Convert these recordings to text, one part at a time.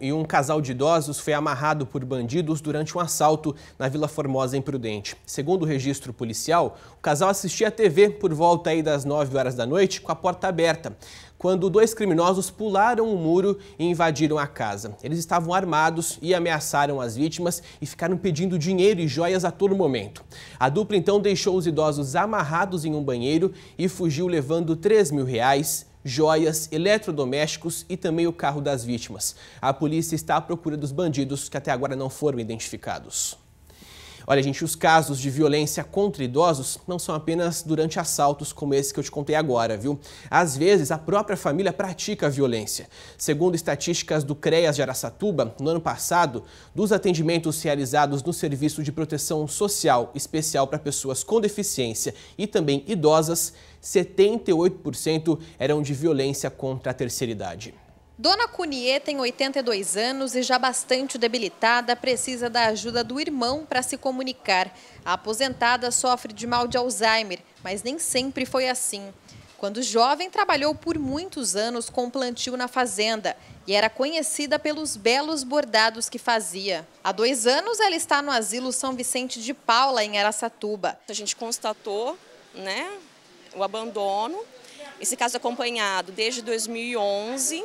E um casal de idosos foi amarrado por bandidos durante um assalto na Vila Formosa, em Prudente. Segundo o registro policial, o casal assistia à TV por volta aí das 9 horas da noite com a porta aberta, quando dois criminosos pularam o um muro e invadiram a casa. Eles estavam armados e ameaçaram as vítimas e ficaram pedindo dinheiro e joias a todo momento. A dupla então deixou os idosos amarrados em um banheiro e fugiu levando 3 mil reais, joias, eletrodomésticos e também o carro das vítimas. A polícia está à procura dos bandidos que até agora não foram identificados. Olha, gente, os casos de violência contra idosos não são apenas durante assaltos como esse que eu te contei agora, viu? Às vezes, a própria família pratica a violência. Segundo estatísticas do CREAS de Araçatuba, no ano passado, dos atendimentos realizados no Serviço de Proteção Social Especial para Pessoas com Deficiência e também idosas, 78% eram de violência contra a terceira idade. Dona Cunier tem 82 anos e já bastante debilitada, precisa da ajuda do irmão para se comunicar. A aposentada sofre de mal de Alzheimer, mas nem sempre foi assim. Quando jovem, trabalhou por muitos anos com plantio na fazenda e era conhecida pelos belos bordados que fazia. Há dois anos, ela está no asilo São Vicente de Paula, em Aracatuba. A gente constatou né, o abandono. Esse caso acompanhado desde 2011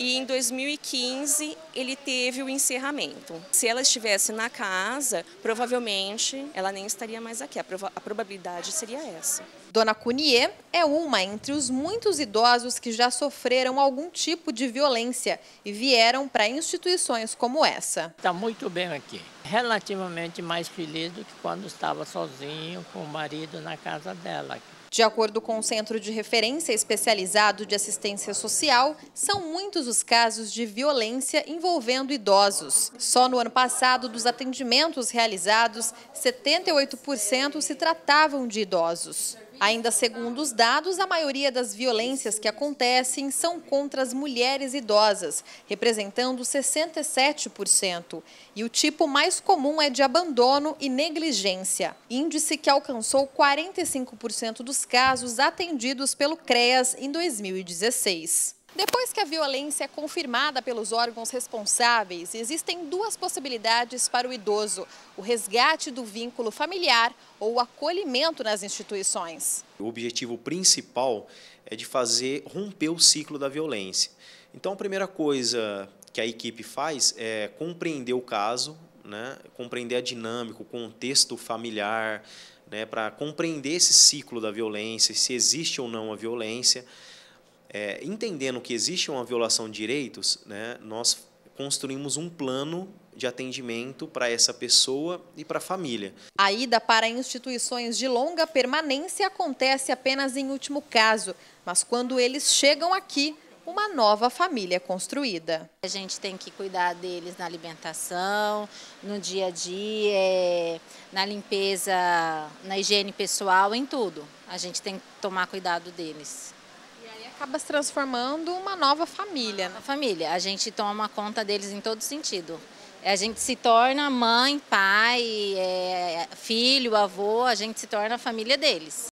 e em 2015 ele teve o encerramento. Se ela estivesse na casa, provavelmente ela nem estaria mais aqui. A, a probabilidade seria essa. Dona Cunier é uma entre os muitos idosos que já sofreram algum tipo de violência e vieram para instituições como essa. Está muito bem aqui. Relativamente mais feliz do que quando estava sozinho com o marido na casa dela. De acordo com o Centro de Referência Especializado de Assistência Social, são muitos os casos de violência envolvendo idosos. Só no ano passado, dos atendimentos realizados, 78% se tratavam de idosos. Ainda segundo os dados, a maioria das violências que acontecem são contra as mulheres idosas, representando 67%. E o tipo mais comum é de abandono e negligência, índice que alcançou 45% dos casos atendidos pelo CREAS em 2016. Depois que a violência é confirmada pelos órgãos responsáveis, existem duas possibilidades para o idoso: o resgate do vínculo familiar ou o acolhimento nas instituições. O objetivo principal é de fazer romper o ciclo da violência. Então, a primeira coisa que a equipe faz é compreender o caso, né, compreender a dinâmica, o contexto familiar, né, para compreender esse ciclo da violência, se existe ou não a violência. É, entendendo que existe uma violação de direitos, né, nós construímos um plano de atendimento para essa pessoa e para a família. A ida para instituições de longa permanência acontece apenas em último caso, mas quando eles chegam aqui, uma nova família é construída. A gente tem que cuidar deles na alimentação, no dia a dia, eh, na limpeza, na higiene pessoal, em tudo. A gente tem que tomar cuidado deles. E aí acaba se transformando uma nova família. na né? família, a gente toma conta deles em todo sentido. A gente se torna mãe, pai, é, filho, avô, a gente se torna a família deles.